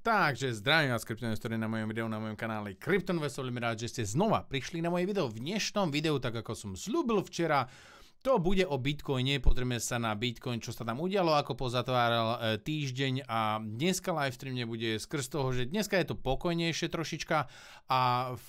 Takže zdravím vás kryptoinvestori na mojom videu na mojom kanáli Kryptonvestor. Som rád, že ste znova prišli na moje video. V dnešnom videu, tak ako som slúbil včera, to bude o Bitcoine, pozrieme sa na Bitcoin, čo sa tam udialo, ako pozatváral e, týždeň a dneska live stream nebude skrz toho, že dneska je to pokojnejšie trošička a v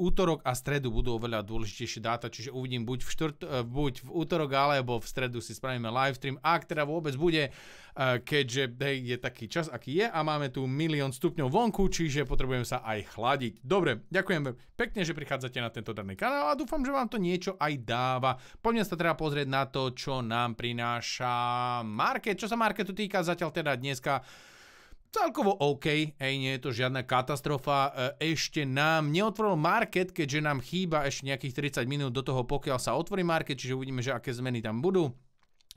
útorok a stredu budú oveľa dôležitejšie dáta, čiže uvidím buď v, štvrt, eh, buď v útorok alebo v stredu si spravíme live stream, ak teda vôbec bude, eh, keďže hej, je taký čas, aký je a máme tu milión stupňov vonku, čiže potrebujem sa aj chladiť. Dobre, ďakujem pekne, že prichádzate na tento daný kanál a dúfam, že vám to niečo aj dáva. Poďme sa teda pozrieť na to, čo nám prináša market. Čo sa marketu týka, zatiaľ teda dneska celkovo OK, ej, nie je to žiadna katastrofa. E, ešte nám neotvoril market, keďže nám chýba ešte nejakých 30 minút do toho, pokiaľ sa otvorí market, čiže uvidíme, že aké zmeny tam budú.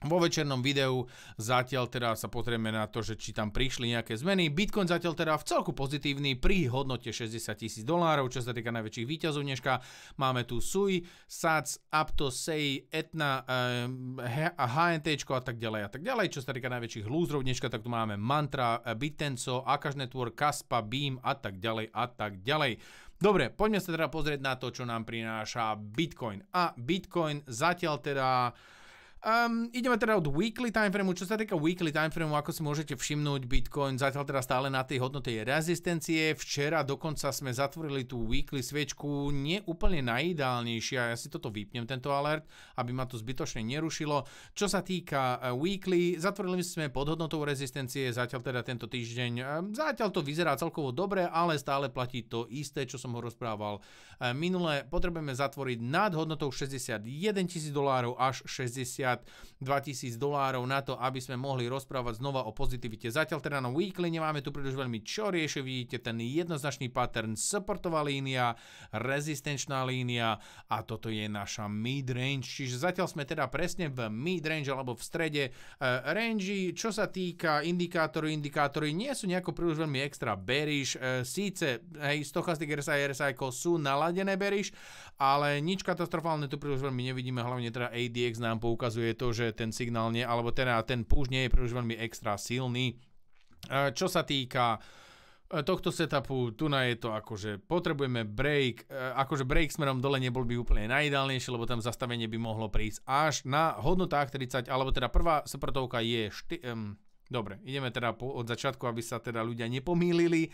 Vo večernom videu zatiaľ teda sa pozrieme na to, že či tam prišli nejaké zmeny. Bitcoin zatiaľ teda v celku pozitívny pri hodnote 60 tisíc dolárov, čo sa týka najväčších výťazov dneška. Máme tu SUI, SATS, Apto, SEI, ETNA, HNT eh, a tak ďalej a tak ďalej. Čo sa týka najväčších lúzrov dneška, tak tu máme Mantra, eh, Bitenco, Akash Network, Kaspa, Beam a tak ďalej a tak ďalej. Dobre, poďme sa teda pozrieť na to, čo nám prináša Bitcoin. A Bitcoin zatiaľ teda Um, ideme teda od weekly timeframeu. Čo sa týka weekly timeframeu, ako si môžete všimnúť, Bitcoin zatiaľ teda stále na tej hodnote je rezistencie. Včera dokonca sme zatvorili tú weekly sviečku neúplne najideálnejšia. Ja si toto vypnem, tento alert, aby ma to zbytočne nerušilo. Čo sa týka e, weekly, zatvorili sme pod hodnotou rezistencie zatiaľ teda tento týždeň. Ehm, zatiaľ to vyzerá celkovo dobre, ale stále platí to isté, čo som ho rozprával e, minule. Potrebujeme zatvoriť nad hodnotou 61 tisíc dolárov až 60 napríklad 2000 dolárov na to, aby sme mohli rozprávať znova o pozitivite. Zatiaľ teda na weekly nemáme tu príliš veľmi čo riešiť, vidíte ten jednoznačný pattern, supportová línia, rezistenčná línia a toto je naša mid-range, čiže zatiaľ sme teda presne v mid-range alebo v strede e, eh, range, čo sa týka indikátory, indikátory nie sú nejako príliš veľmi extra bearish, e, síce hej, stochastic RSI, RSI sú naladené bearish, ale nič katastrofálne tu príliš veľmi nevidíme, hlavne teda ADX nám poukazuje ukazuje to, že ten signál nie, alebo teda ten púž nie je príliš veľmi extra silný. Čo sa týka e, tohto setupu, tu na je to akože potrebujeme break, e, akože break smerom dole nebol by úplne najideálnejšie, lebo tam zastavenie by mohlo prísť až na hodnotách 30, alebo teda prvá sopratovka je, 4. um, dobre, ideme teda po, od začiatku, aby sa teda ľudia nepomýlili.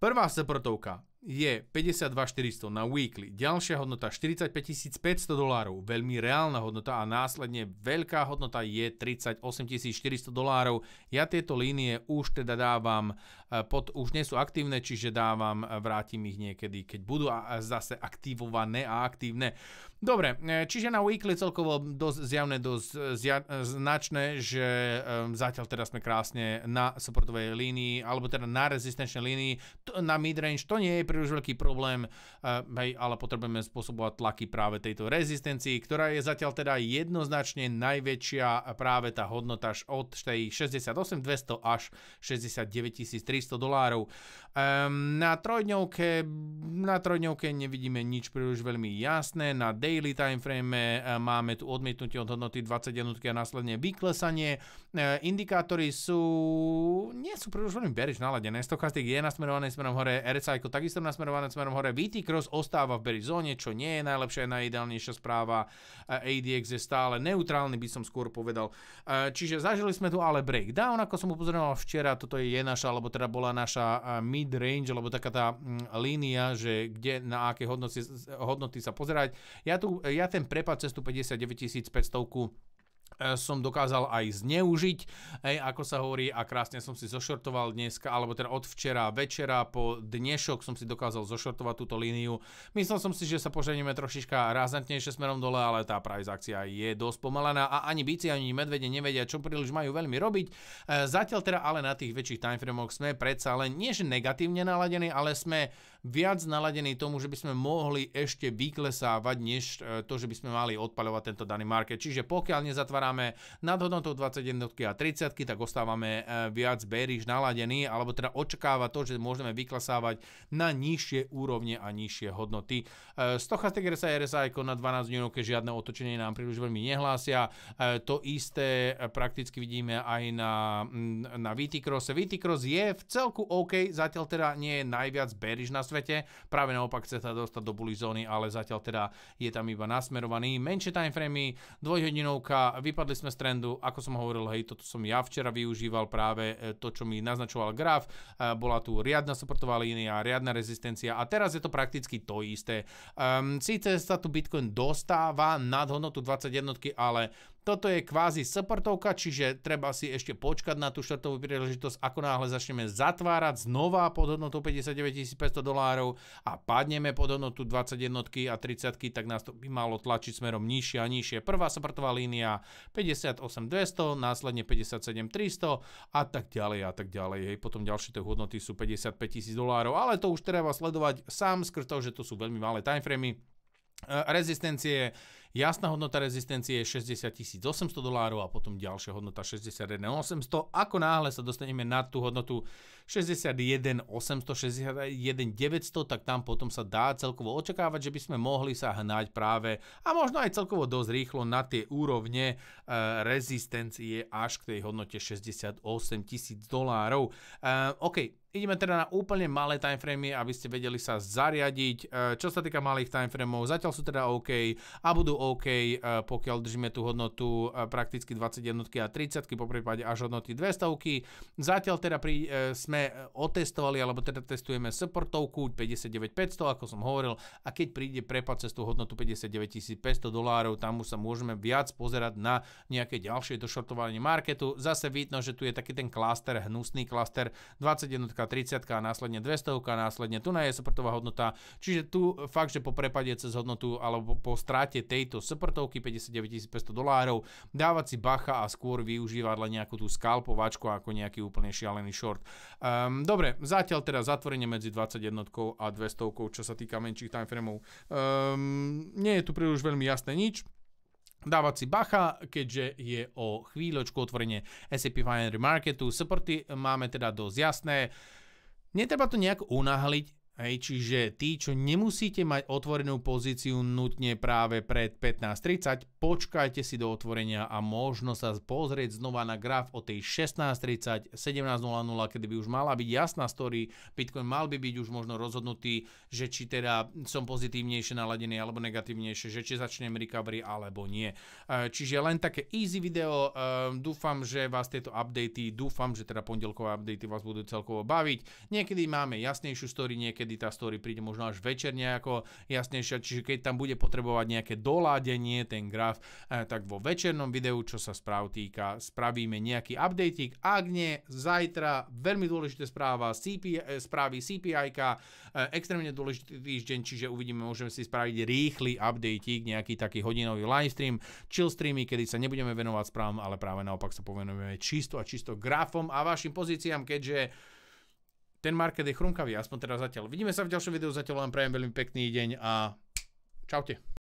Prvá sopratovka je 52,400 na weekly, ďalšia hodnota 45 500 dolárov, veľmi reálna hodnota a následne veľká hodnota je 38 400 dolárov. Ja tieto línie už teda dávam, e, pod, už nie sú aktívne, čiže dávam, e, vrátim ich niekedy, keď budú a, zase aktivované a aktívne. Dobre, e, čiže na weekly celkovo dosť zjavné, dosť zja, značné, že zatiaľ teda sme krásne na supportovej línii, alebo teda na rezistenčnej línii, na midrange, to nie je príliš veľký problém, eh, hej, ale potrebujeme spôsobovať tlaky práve tejto rezistencii, ktorá je zatiaľ teda jednoznačne najväčšia práve tá hodnota až od tej 68200 až 69300 dolárov. Um, na trojdňovke, na trojdňovke nevidíme nič príliš veľmi jasné, na daily timeframe eh, máme tu odmietnutie od hodnoty 20 jednotky a následne vyklesanie. Eh, indikátory sú, nie sú príliš veľmi bearish naladené, stochastik je nasmerovaný smerom hore, RSI takisto systém nasmerovaný smerom hore. VT e Cross ostáva v bery zóne, čo nie je najlepšia, najideálnejšia správa. E, ADX je stále neutrálny, by som skôr povedal. E, čiže zažili sme tu ale breakdown, ako som upozorňoval včera, toto je naša, alebo teda bola naša mid-range, alebo taká tá mm, línia, že kde na aké hodnoty, hodnoty sa pozerať. Ja, tu, ja ten prepad cez tú 59 500 E, som dokázal aj zneužiť, hej, ako sa hovorí, a krásne som si zošortoval dneska, alebo teda od včera večera po dnešok som si dokázal zošortovať túto líniu. Myslel som si, že sa poženieme trošička razantnejšie smerom dole, ale tá price akcia je dosť pomalená a ani bici, ani medvede nevedia, čo príliš majú veľmi robiť. E, zatiaľ teda ale na tých väčších timeframoch sme predsa len nie že negatívne naladení, ale sme viac naladení tomu, že by sme mohli ešte vyklesávať, než e, to, že by sme mali odpaľovať tento daný market. Čiže pokiaľ nezatvárame uzatvárame nad hodnotou 21 a 30, tak ostávame e, viac bearish naladený, alebo teda očakáva to, že môžeme vyklasávať na nižšie úrovne a nižšie hodnoty. Stochastic e, RSI RSI na 12 dňov, keď žiadne otočenie nám príliš veľmi nehlásia. E, to isté prakticky vidíme aj na, na VT Cross. VT Cross je v celku OK, zatiaľ teda nie je najviac bearish na svete, práve naopak chce sa dostať do bully zóny, ale zatiaľ teda je tam iba nasmerovaný. Menšie timeframey, dvojhodinovka, vypadli sme z trendu, ako som hovoril, hej, toto som ja včera využíval práve e, to, čo mi naznačoval graf, e, bola tu riadna supportová línia, riadna rezistencia a teraz je to prakticky to isté. Um, Síce sa tu Bitcoin dostáva nad hodnotu 21, ale toto je kvázi supportovka, čiže treba si ešte počkať na tú štartovú príležitosť, ako náhle začneme zatvárať znova pod hodnotou 59 500 dolárov a padneme pod hodnotu 21 a 30, tak nás to by malo tlačiť smerom nižšie a nižšie. Prvá supportová línia 58 200, následne 57 300 a tak ďalej a tak ďalej. Hej, potom ďalšie tie hodnoty sú 55 000 dolárov, ale to už treba sledovať sám skrz toho, že to sú veľmi malé timeframy E, rezistencie, jasná hodnota rezistencie je 60 800 dolárov a potom ďalšia hodnota 61 800. Ako náhle sa dostaneme na tú hodnotu 61 800, 61 900, tak tam potom sa dá celkovo očakávať, že by sme mohli sa hnať práve a možno aj celkovo dosť rýchlo na tie úrovne e, rezistencie až k tej hodnote 68 000 dolárov. E, OK, Ideme teda na úplne malé timeframey, aby ste vedeli sa zariadiť. E, čo sa týka malých timeframeov, zatiaľ sú teda OK a budú OK, e, pokiaľ držíme tú hodnotu e, prakticky 20 a 30, po prípade až hodnoty 200. Zatiaľ teda pri, sme otestovali, alebo teda testujeme supportovku 59500, ako som hovoril, a keď príde prepad cez tú hodnotu 59500 dolárov, tam už sa môžeme viac pozerať na nejaké ďalšie došortovanie marketu. Zase vidno, že tu je taký ten klaster, hnusný klaster 20 30 a následne 200 a následne tu je sprtová hodnota. Čiže tu fakt, že po prepade cez hodnotu alebo po stráte tejto sprtovky 59 500 dolárov dávať si bacha a skôr využívať len nejakú tú skalpovačku ako nejaký úplne šialený short. Um, dobre, zatiaľ teda zatvorenie medzi 21 a 200, čo sa týka menších timeframov. Um, ehm, nie je tu príliš veľmi jasné nič dávať si bacha, keďže je o chvíľočku otvorenie SAP Finery Marketu. Supporty máme teda dosť jasné. Netreba to nejak unahliť, Hej, čiže tí, čo nemusíte mať otvorenú pozíciu nutne práve pred 15.30, počkajte si do otvorenia a možno sa pozrieť znova na graf o tej 16.30, 17.00, kedy by už mala byť jasná story, Bitcoin mal by byť už možno rozhodnutý, že či teda som pozitívnejšie naladený alebo negatívnejšie, že či začnem recovery alebo nie. E, čiže len také easy video, e, dúfam, že vás tieto updaty, dúfam, že teda pondelkové updaty vás budú celkovo baviť. Niekedy máme jasnejšiu story, niekedy niekedy tá story príde možno až večer nejako jasnejšia, čiže keď tam bude potrebovať nejaké doládenie, ten graf, e, tak vo večernom videu, čo sa správ týka, spravíme nejaký update. Ak nie, zajtra veľmi dôležité správa, CPI, e, správy CPI, e, extrémne dôležitý týždeň, čiže uvidíme, môžeme si spraviť rýchly update, nejaký taký hodinový live stream, chill streamy, kedy sa nebudeme venovať správam, ale práve naopak sa povenujeme čisto a čisto grafom a vašim pozíciám, keďže ten market je chrumkavý, aspoň teraz zatiaľ. Vidíme sa v ďalšom videu, zatiaľ vám prajem veľmi pekný deň a čaute.